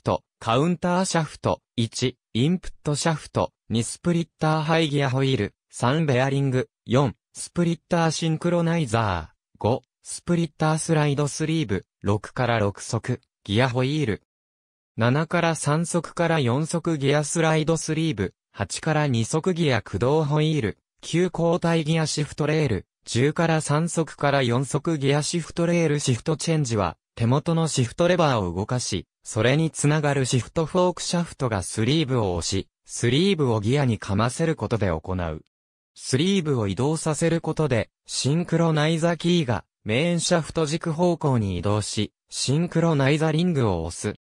フト、カウンターシャフト、1、インプットシャフト、2スプリッターハイギアホイール、3ベアリング、4、スプリッターシンクロナイザー、5、スプリッタースライドスリーブ、6から6速、ギアホイール。7から3速から4速ギアスライドスリーブ、8から2速ギア駆動ホイール、9交代ギアシフトレール、10から3速から4速ギアシフトレールシフトチェンジは、手元のシフトレバーを動かし、それにつながるシフトフォークシャフトがスリーブを押し、スリーブをギアにかませることで行う。スリーブを移動させることで、シンクロナイザキーがメインシャフト軸方向に移動し、シンクロナイザリングを押す。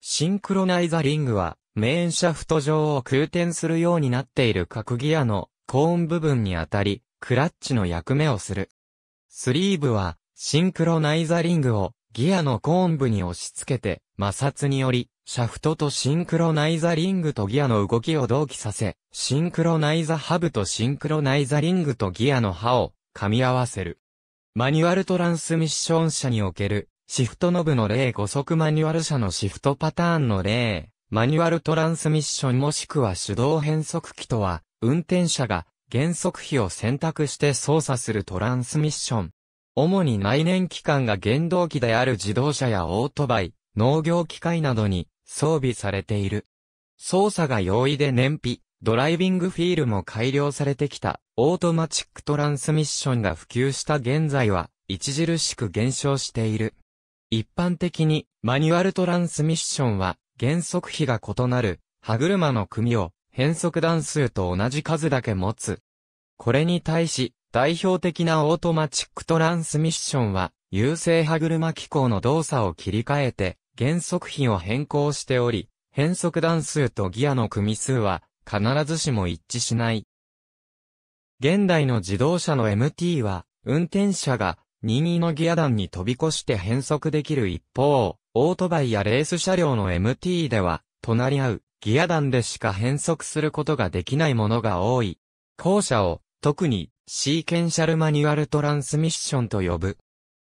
シンクロナイザリングは、メインシャフト上を空転するようになっている各ギアのコーン部分にあたり、クラッチの役目をする。スリーブは、シンクロナイザリングをギアのコーン部に押し付けて、摩擦により、シャフトとシンクロナイザリングとギアの動きを同期させ、シンクロナイザハブとシンクロナイザリングとギアの刃を噛み合わせる。マニュアルトランスミッション車における、シフトノブの例5速マニュアル車のシフトパターンの例、マニュアルトランスミッションもしくは手動変速機とは、運転者が減速比を選択して操作するトランスミッション、主に内燃機関が原動機である自動車やオートバイ、農業機械などに装備されている。操作が容易で燃費、ドライビングフィールも改良されてきた、オートマチックトランスミッションが普及した現在は、著しく減少している。一般的に、マニュアルトランスミッションは、原則比が異なる、歯車の組を、変速段数と同じ数だけ持つ。これに対し、代表的なオートマチックトランスミッションは、優勢歯車機構の動作を切り替えて、減速比を変更しており、変速段数とギアの組数は、必ずしも一致しない。現代の自動車の MT は、運転者が任意のギア団に飛び越して変速できる一方、オートバイやレース車両の MT では、隣り合うギア団でしか変速することができないものが多い。後者を、特にシーケンシャルマニュアルトランスミッションと呼ぶ。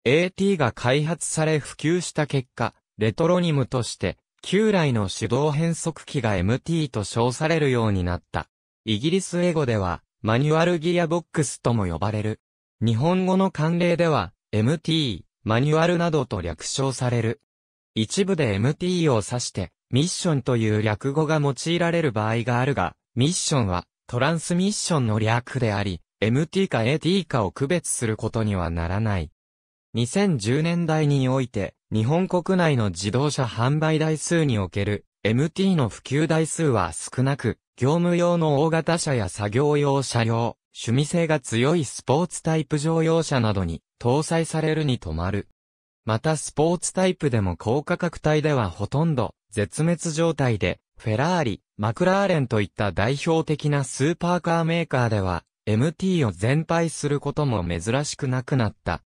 AT が開発され普及した結果、レトロニムとして、旧来の手動変速機が MT と称されるようになった。イギリス英語では、マニュアルギアボックスとも呼ばれる。日本語の慣例では、MT、マニュアルなどと略称される。一部で MT を指して、ミッションという略語が用いられる場合があるが、ミッションはトランスミッションの略であり、MT か AT かを区別することにはならない。2010年代において、日本国内の自動車販売台数における MT の普及台数は少なく、業務用の大型車や作業用車両、趣味性が強いスポーツタイプ乗用車などに搭載されるに止まる。またスポーツタイプでも高価格帯ではほとんど絶滅状態で、フェラーリ、マクラーレンといった代表的なスーパーカーメーカーでは MT を全廃することも珍しくなくなった。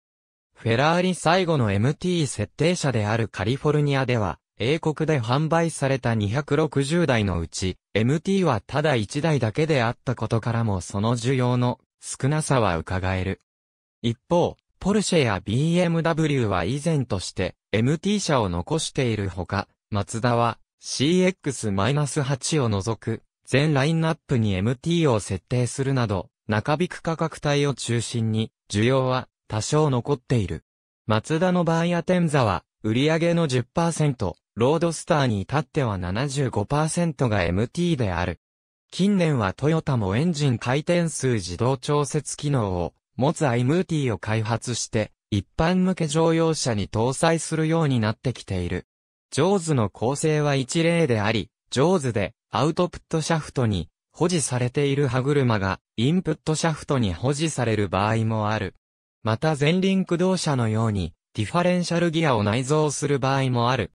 フェラーリ最後の MT 設定車であるカリフォルニアでは、英国で販売された260台のうち、MT はただ1台だけであったことからもその需要の少なさは伺える。一方、ポルシェや BMW は以前として MT 車を残しているほか、マツダは CX-8 を除く全ラインナップに MT を設定するなど、中引く価格帯を中心に、需要は多少残っている。マツダのバイアテンザは、売上の10%、ロードスターに至っては75%が MT である。近年はトヨタもエンジン回転数自動調節機能を持つ IMT を開発して、一般向け乗用車に搭載するようになってきている。ジョーズの構成は一例であり、ジョーズでアウトプットシャフトに保持されている歯車がインプットシャフトに保持される場合もある。また前輪駆動車のようにディファレンシャルギアを内蔵する場合もある。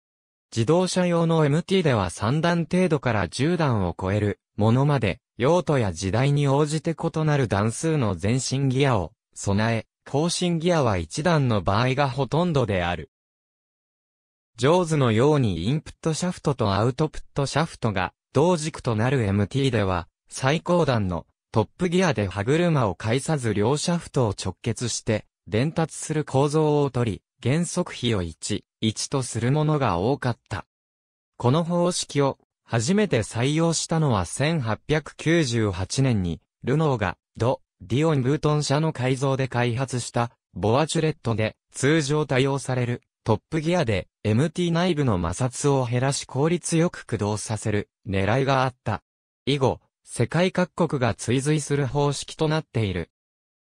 自動車用の MT では3段程度から10段を超えるものまで用途や時代に応じて異なる段数の前進ギアを備え、後進ギアは1段の場合がほとんどである。ジョーズのようにインプットシャフトとアウトプットシャフトが同軸となる MT では最高段のトップギアで歯車を介さず両シャフトを直結して伝達する構造をとり、原則比を1、1とするものが多かった。この方式を初めて採用したのは1898年に、ルノーがド・ディオン・ブートン社の改造で開発したボアチュレットで通常多用されるトップギアで MT 内部の摩擦を減らし効率よく駆動させる狙いがあった。以後、世界各国が追随する方式となっている。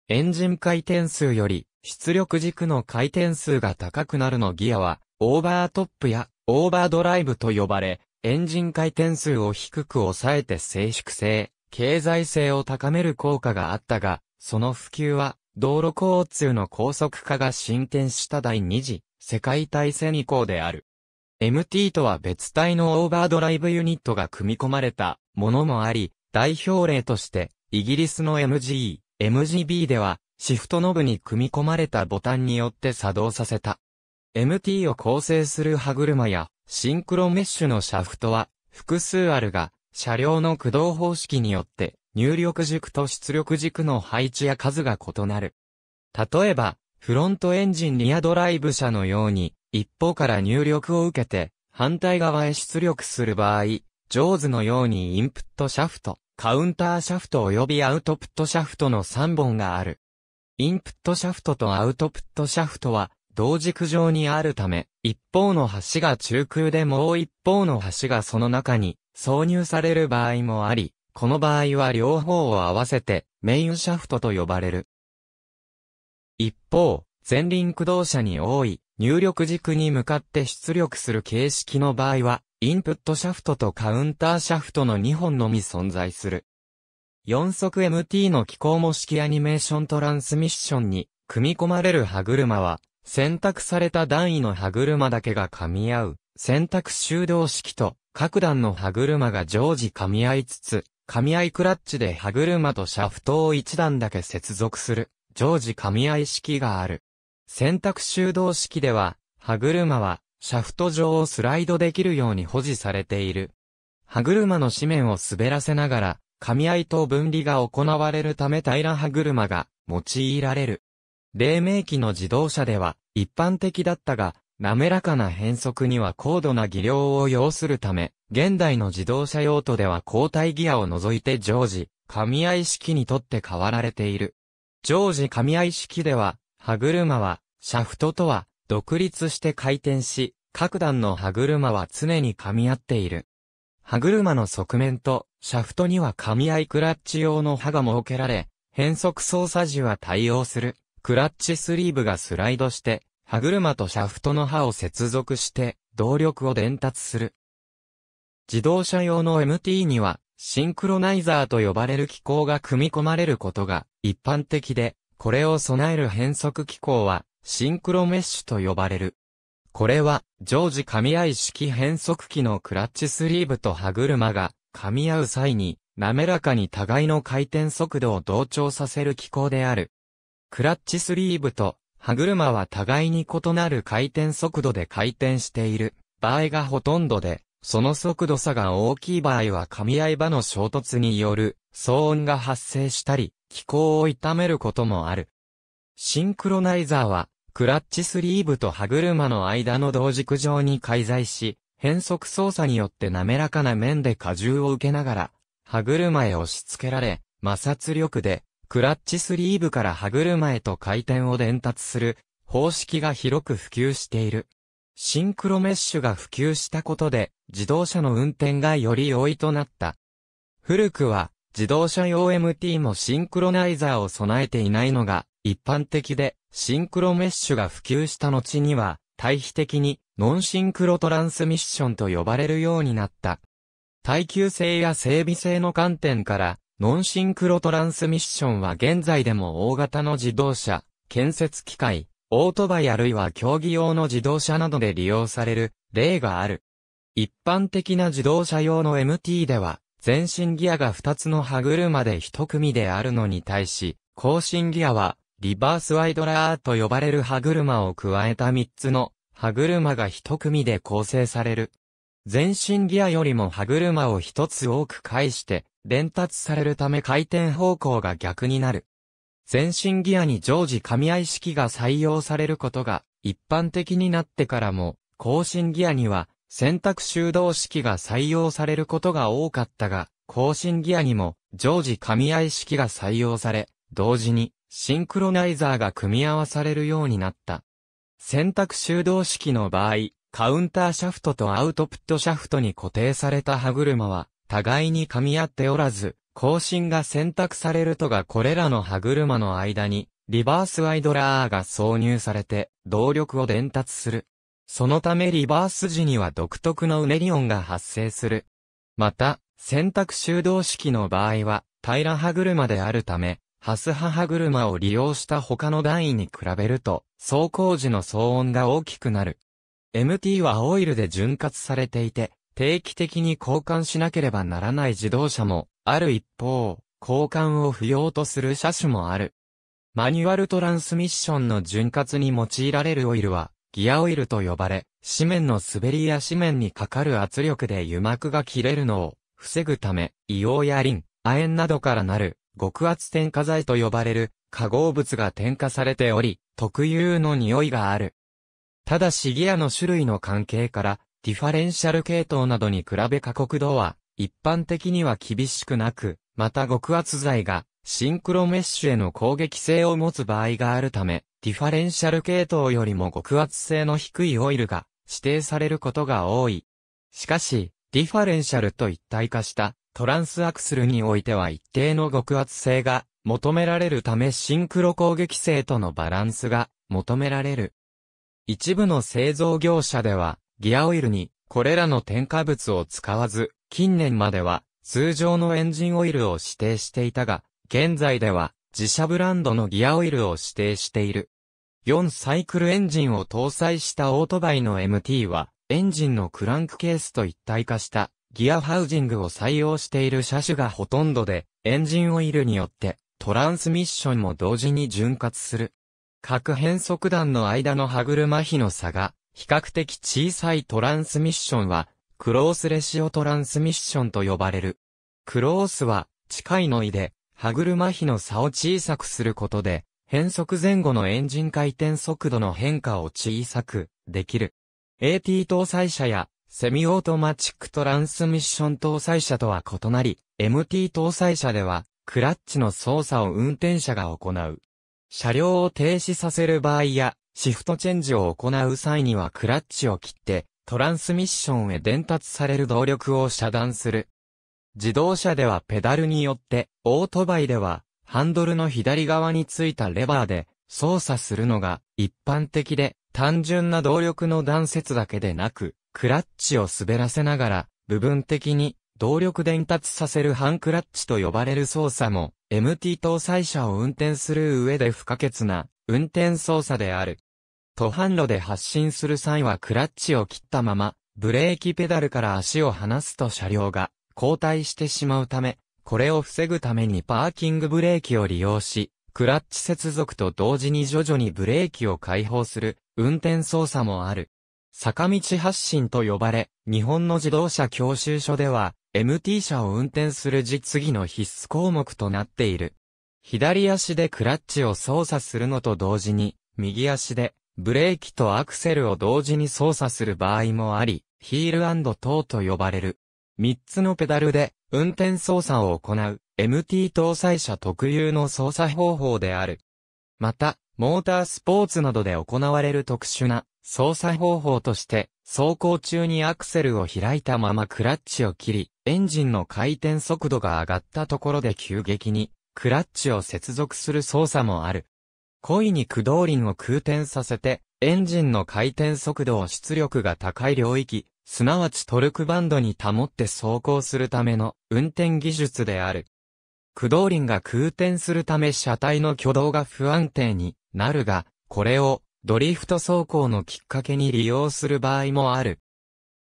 エンジン回転数より出力軸の回転数が高くなるのギアは、オーバートップやオーバードライブと呼ばれ、エンジン回転数を低く抑えて静粛性、経済性を高める効果があったが、その普及は、道路交通の高速化が進展した第二次世界大戦以降である。MT とは別体のオーバードライブユニットが組み込まれたものもあり、代表例として、イギリスの MG、MGB では、シフトノブに組み込まれたボタンによって作動させた。MT を構成する歯車や、シンクロメッシュのシャフトは、複数あるが、車両の駆動方式によって、入力軸と出力軸の配置や数が異なる。例えば、フロントエンジンリアドライブ車のように、一方から入力を受けて、反対側へ出力する場合、ジョーズのようにインプットシャフト、カウンターシャフト及びアウトプットシャフトの3本がある。インプットシャフトとアウトプットシャフトは、同軸上にあるため、一方の端が中空でもう一方の端がその中に挿入される場合もあり、この場合は両方を合わせてメインシャフトと呼ばれる。一方、前輪駆動車に多い入力軸に向かって出力する形式の場合は、インプットシャフトとカウンターシャフトの2本のみ存在する。4速 MT の機構模式アニメーショントランスミッションに組み込まれる歯車は、選択された段位の歯車だけが噛み合う、選択修道式と各段の歯車が常時噛み合いつつ、噛み合いクラッチで歯車とシャフトを1段だけ接続する、常時噛み合い式がある。選択修道式では、歯車はシャフト上をスライドできるように保持されている。歯車の紙面を滑らせながら、噛み合いと分離が行われるため平ら歯車が用いられる。黎明期の自動車では一般的だったが、滑らかな変速には高度な技量を要するため、現代の自動車用途では交代ギアを除いて常時、噛み合い式にとって変わられている。常時噛み合い式では、歯車は、シャフトとは独立して回転し、各段の歯車は常に噛み合っている。歯車の側面とシャフトには噛み合いクラッチ用の歯が設けられ、変速操作時は対応するクラッチスリーブがスライドして、歯車とシャフトの歯を接続して動力を伝達する。自動車用の MT にはシンクロナイザーと呼ばれる機構が組み込まれることが一般的で、これを備える変速機構はシンクロメッシュと呼ばれる。これは、常時噛み合い式変速機のクラッチスリーブと歯車が噛み合う際に、滑らかに互いの回転速度を同調させる機構である。クラッチスリーブと歯車は互いに異なる回転速度で回転している場合がほとんどで、その速度差が大きい場合は噛み合い場の衝突による騒音が発生したり、機構を痛めることもある。シンクロナイザーは、クラッチスリーブと歯車の間の同軸上に介在し、変速操作によって滑らかな面で荷重を受けながら、歯車へ押し付けられ、摩擦力で、クラッチスリーブから歯車へと回転を伝達する、方式が広く普及している。シンクロメッシュが普及したことで、自動車の運転がより容易となった。古くは、自動車用 MT もシンクロナイザーを備えていないのが一般的で、シンクロメッシュが普及した後には、対比的にノンシンクロトランスミッションと呼ばれるようになった。耐久性や整備性の観点から、ノンシンクロトランスミッションは現在でも大型の自動車、建設機械、オートバイあるいは競技用の自動車などで利用される例がある。一般的な自動車用の MT では、前進ギアが2つの歯車で1組であるのに対し、後進ギアは、リバースワイドラーと呼ばれる歯車を加えた3つの歯車が1組で構成される。前進ギアよりも歯車を1つ多く介して伝達されるため回転方向が逆になる。前進ギアに常時噛み合い式が採用されることが一般的になってからも、後進ギアには選択修道式が採用されることが多かったが、更新ギアにも常時神合式が採用され、同時にシンクロナイザーが組み合わされるようになった。選択修道式の場合、カウンターシャフトとアウトプットシャフトに固定された歯車は、互いに噛み合っておらず、更新が選択されるとがこれらの歯車の間に、リバースワイドラーが挿入されて、動力を伝達する。そのためリバース時には独特のうねり音が発生する。また、選択修道式の場合は、平ら歯車であるため、ハス歯歯車を利用した他の段位に比べると、走行時の騒音が大きくなる。MT はオイルで潤滑されていて、定期的に交換しなければならない自動車も、ある一方、交換を不要とする車種もある。マニュアルトランスミッションの潤滑に用いられるオイルは、ギアオイルと呼ばれ、紙面の滑りや紙面にかかる圧力で油膜が切れるのを防ぐため、硫黄やリン、亜鉛などからなる極圧添加剤と呼ばれる化合物が添加されており、特有の匂いがある。ただしギアの種類の関係から、ディファレンシャル系統などに比べ過酷度は、一般的には厳しくなく、また極圧剤が、シンクロメッシュへの攻撃性を持つ場合があるため、ディファレンシャル系統よりも極圧性の低いオイルが指定されることが多い。しかし、ディファレンシャルと一体化したトランスアクスルにおいては一定の極圧性が求められるためシンクロ攻撃性とのバランスが求められる。一部の製造業者ではギアオイルにこれらの添加物を使わず、近年までは通常のエンジンオイルを指定していたが、現在では自社ブランドのギアオイルを指定している。4サイクルエンジンを搭載したオートバイの MT は、エンジンのクランクケースと一体化したギアハウジングを採用している車種がほとんどで、エンジンオイルによってトランスミッションも同時に潤滑する。各変速段の間の歯車比の差が比較的小さいトランスミッションは、クロースレシオトランスミッションと呼ばれる。クロースは近いのいで、歯車比の差を小さくすることで、変速前後のエンジン回転速度の変化を小さくできる。AT 搭載車やセミオートマチックトランスミッション搭載車とは異なり、MT 搭載車ではクラッチの操作を運転者が行う。車両を停止させる場合やシフトチェンジを行う際にはクラッチを切ってトランスミッションへ伝達される動力を遮断する。自動車ではペダルによって、オートバイではハンドルの左側についたレバーで操作するのが一般的で、単純な動力の断節だけでなく、クラッチを滑らせながら、部分的に動力伝達させるハンクラッチと呼ばれる操作も、MT 搭載車を運転する上で不可欠な運転操作である。途半路で発進する際はクラッチを切ったまま、ブレーキペダルから足を離すと車両が後退してしまうため、これを防ぐためにパーキングブレーキを利用し、クラッチ接続と同時に徐々にブレーキを解放する運転操作もある。坂道発進と呼ばれ、日本の自動車教習所では MT 車を運転する実技の必須項目となっている。左足でクラッチを操作するのと同時に、右足でブレーキとアクセルを同時に操作する場合もあり、ヒールトーと呼ばれる。3つのペダルで運転操作を行う MT 搭載車特有の操作方法である。また、モータースポーツなどで行われる特殊な操作方法として、走行中にアクセルを開いたままクラッチを切り、エンジンの回転速度が上がったところで急激にクラッチを接続する操作もある。故意に駆動輪を空転させて、エンジンの回転速度を出力が高い領域、すなわちトルクバンドに保って走行するための運転技術である。駆動輪が空転するため車体の挙動が不安定になるが、これをドリフト走行のきっかけに利用する場合もある。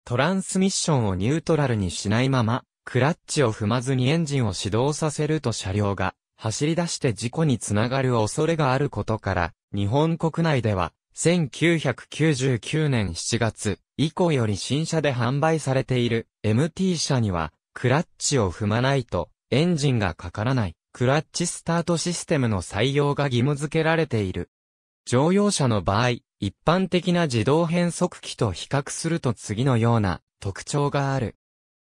トランスミッションをニュートラルにしないまま、クラッチを踏まずにエンジンを始動させると車両が走り出して事故につながる恐れがあることから、日本国内では1999年7月以降より新車で販売されている MT 車にはクラッチを踏まないとエンジンがかからないクラッチスタートシステムの採用が義務付けられている。乗用車の場合、一般的な自動変速機と比較すると次のような特徴がある。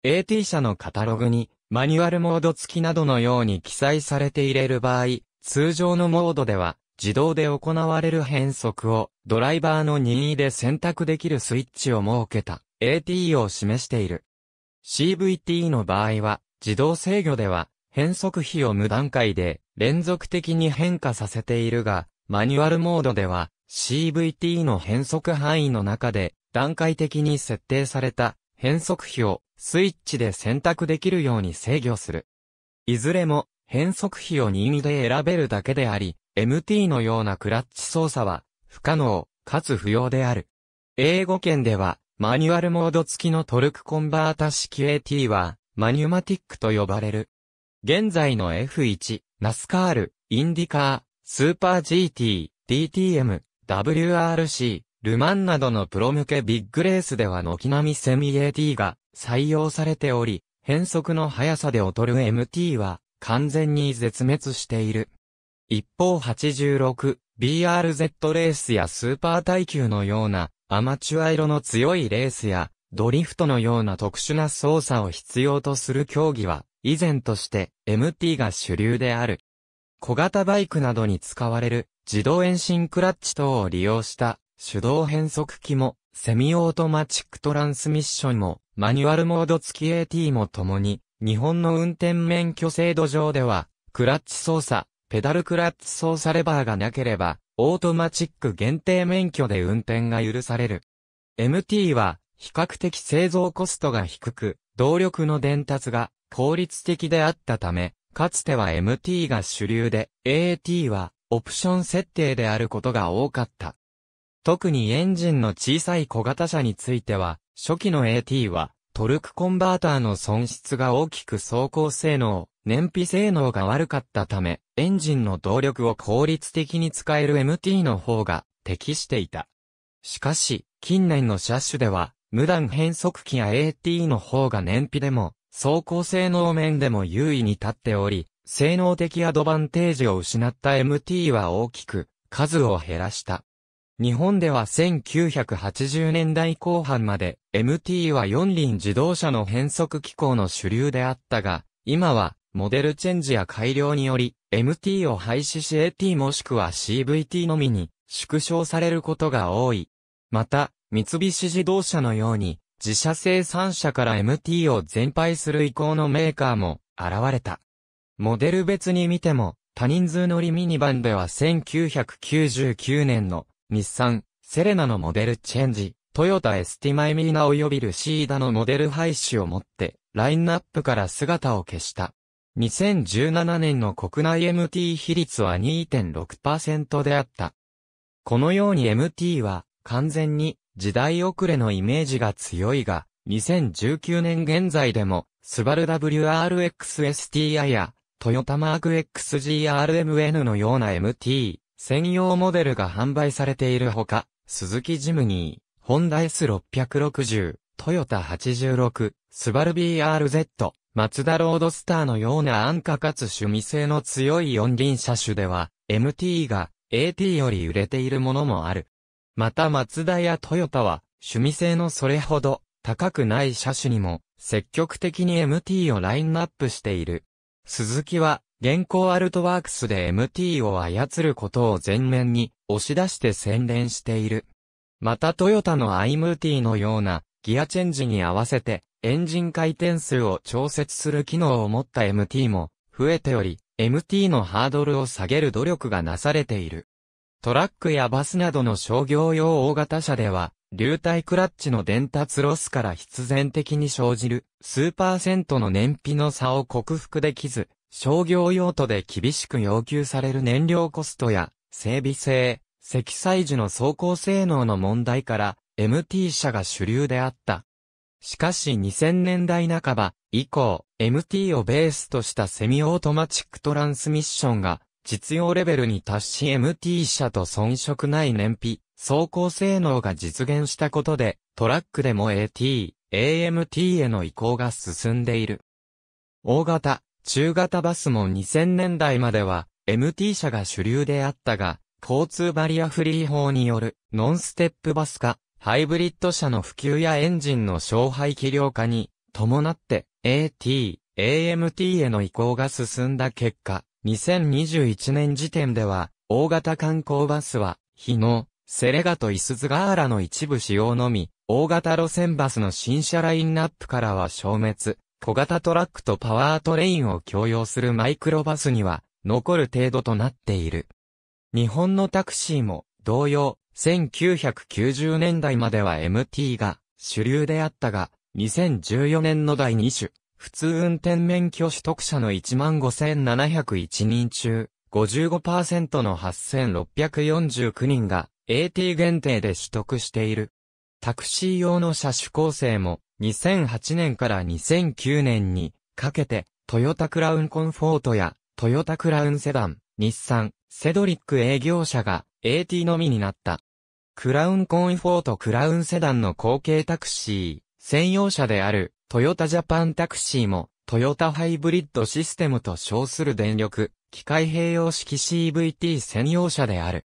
AT 車のカタログにマニュアルモード付きなどのように記載されていれる場合、通常のモードでは自動で行われる変速をドライバーの任意で選択できるスイッチを設けた AT を示している。CVT の場合は自動制御では変速比を無段階で連続的に変化させているが、マニュアルモードでは CVT の変速範囲の中で段階的に設定された変速比をスイッチで選択できるように制御する。いずれも変速比を任意で選べるだけであり、MT のようなクラッチ操作は不可能、かつ不要である。英語圏では、マニュアルモード付きのトルクコンバータ式 AT は、マニュマティックと呼ばれる。現在の F1、ナスカール、インディカー、スーパー GT、DTM、WRC、ルマンなどのプロ向けビッグレースでは軒並みセミ AT が採用されており、変速の速さで劣る MT は完全に絶滅している。一方 86BRZ レースやスーパー耐久のようなアマチュア色の強いレースやドリフトのような特殊な操作を必要とする競技は以前として MT が主流である。小型バイクなどに使われる自動遠心クラッチ等を利用した手動変速機もセミオートマチックトランスミッションもマニュアルモード付き AT も共に日本の運転免許制度上ではクラッチ操作ペダルクラッツ操作レバーがなければ、オートマチック限定免許で運転が許される。MT は、比較的製造コストが低く、動力の伝達が効率的であったため、かつては MT が主流で、AT はオプション設定であることが多かった。特にエンジンの小さい小型車については、初期の AT はトルクコンバーターの損失が大きく走行性能、燃費性能が悪かったため、エンジンの動力を効率的に使える MT の方が適していた。しかし、近年の車種では、無段変速機や AT の方が燃費でも、走行性能面でも優位に立っており、性能的アドバンテージを失った MT は大きく、数を減らした。日本では1980年代後半まで MT は四輪自動車の変速機構の主流であったが、今はモデルチェンジや改良により、MT を廃止し AT もしくは CVT のみに縮小されることが多い。また、三菱自動車のように、自社生産車から MT を全廃する意向のメーカーも現れた。モデル別に見ても、多人数乗りミニバンでは1999年の日産、セレナのモデルチェンジ、トヨタエスティマイミーナ及びルシーダのモデル廃止をもって、ラインナップから姿を消した。2017年の国内 MT 比率は2.6%であった。このように MT は完全に時代遅れのイメージが強いが、2019年現在でも、スバル WRX-STI や、トヨタマーク XGRMN のような MT 専用モデルが販売されているほか、スズキジムニー、ホンダ S660、トヨタ86、スバル BRZ、マツダロードスターのような安価かつ趣味性の強い四輪車種では、MT が AT より売れているものもある。またマツダやトヨタは、趣味性のそれほど高くない車種にも、積極的に MT をラインナップしている。鈴木は、現行アルトワークスで MT を操ることを前面に押し出して宣伝している。またトヨタの iMT のようなギアチェンジに合わせてエンジン回転数を調節する機能を持った MT も増えており、MT のハードルを下げる努力がなされている。トラックやバスなどの商業用大型車では、流体クラッチの伝達ロスから必然的に生じる数パーセントの燃費の差を克服できず、商業用途で厳しく要求される燃料コストや整備性、積載時の走行性能の問題から MT 車が主流であった。しかし2000年代半ば以降、MT をベースとしたセミオートマチックトランスミッションが実用レベルに達し MT 車と遜色ない燃費、走行性能が実現したことで、トラックでも AT、AMT への移行が進んでいる。大型、中型バスも2000年代までは MT 車が主流であったが、交通バリアフリー法によるノンステップバス化、ハイブリッド車の普及やエンジンの消費器量化に伴って AT、AMT への移行が進んだ結果、2021年時点では大型観光バスは日野、セレガとイスズガーラの一部使用のみ、大型路線バスの新車ラインナップからは消滅、小型トラックとパワートレインを共用するマイクロバスには残る程度となっている。日本のタクシーも同様、1990年代までは MT が主流であったが、2014年の第2種、普通運転免許取得者の15,701人中、55%の8,649人が AT 限定で取得している。タクシー用の車種構成も2008年から2009年にかけてトヨタクラウンコンフォートやトヨタクラウンセダン、日産、セドリック営業者が AT のみになった。クラウンコンフォートクラウンセダンの後継タクシー、専用車である、トヨタジャパンタクシーも、トヨタハイブリッドシステムと称する電力、機械併用式 CVT 専用車である。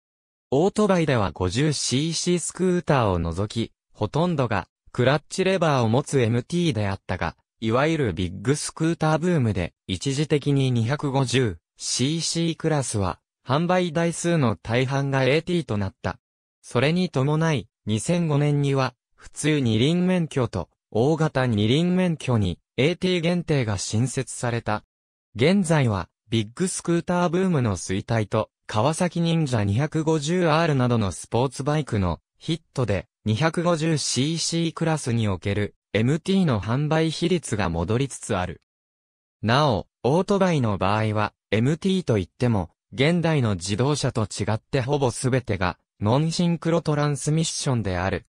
オートバイでは 50cc スクーターを除き、ほとんどが、クラッチレバーを持つ MT であったが、いわゆるビッグスクーターブームで、一時的に 250cc クラスは、販売台数の大半が AT となった。それに伴い、2005年には、普通二輪免許と、大型二輪免許に AT 限定が新設された。現在は、ビッグスクーターブームの衰退と、川崎忍者 250R などのスポーツバイクのヒットで 250cc クラスにおける MT の販売比率が戻りつつある。なお、オートバイの場合は MT といっても現代の自動車と違ってほぼ全てが、ノンシンクロトランスミッションである。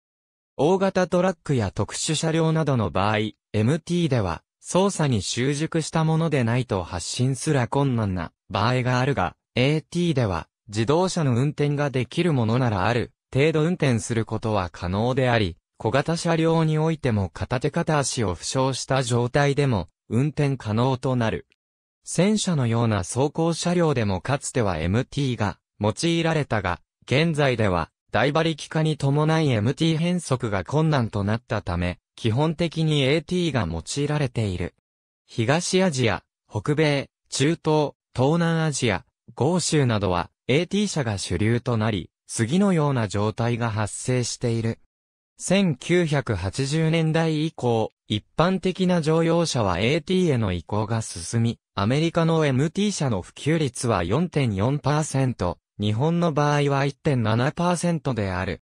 大型トラックや特殊車両などの場合、MT では、操作に習熟したものでないと発信すら困難な場合があるが、AT では、自動車の運転ができるものならある、程度運転することは可能であり、小型車両においても片手片足を負傷した状態でも、運転可能となる。戦車のような走行車両でもかつては MT が用いられたが、現在では大馬力化に伴い MT 変速が困難となったため、基本的に AT が用いられている。東アジア、北米、中東、東南アジア、豪州などは AT 車が主流となり、次のような状態が発生している。1980年代以降、一般的な乗用車は AT への移行が進み、アメリカの MT 社の普及率は4.4%、日本の場合は1.7%である。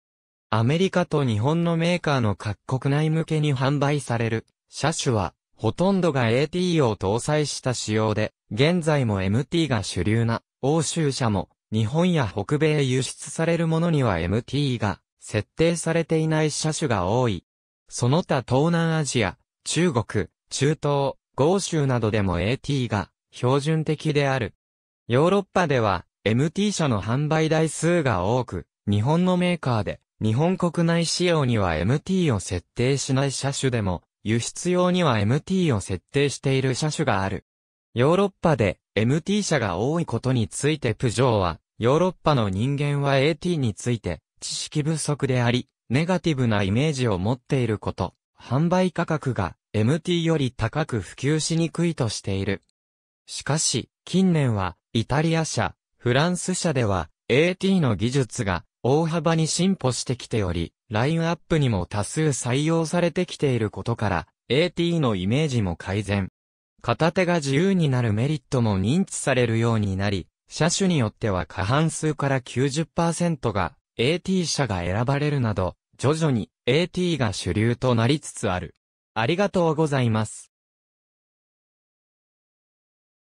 アメリカと日本のメーカーの各国内向けに販売される車種は、ほとんどが AT を搭載した仕様で、現在も MT が主流な欧州車も、日本や北米輸出されるものには MT が設定されていない車種が多い。その他東南アジア、中国、中東、豪州などでも AT が標準的である。ヨーロッパでは MT 車の販売台数が多く、日本のメーカーで日本国内仕様には MT を設定しない車種でも、輸出用には MT を設定している車種がある。ヨーロッパで MT 車が多いことについてプジョーは、ヨーロッパの人間は AT について知識不足であり、ネガティブなイメージを持っていること、販売価格が MT より高く普及しにくいとしている。しかし、近年は、イタリア社、フランス社では、AT の技術が大幅に進歩してきており、ラインアップにも多数採用されてきていることから、AT のイメージも改善。片手が自由になるメリットも認知されるようになり、車種によっては過半数から90%が AT 車が選ばれるなど、徐々に AT が主流となりつつある。ありがとうございます。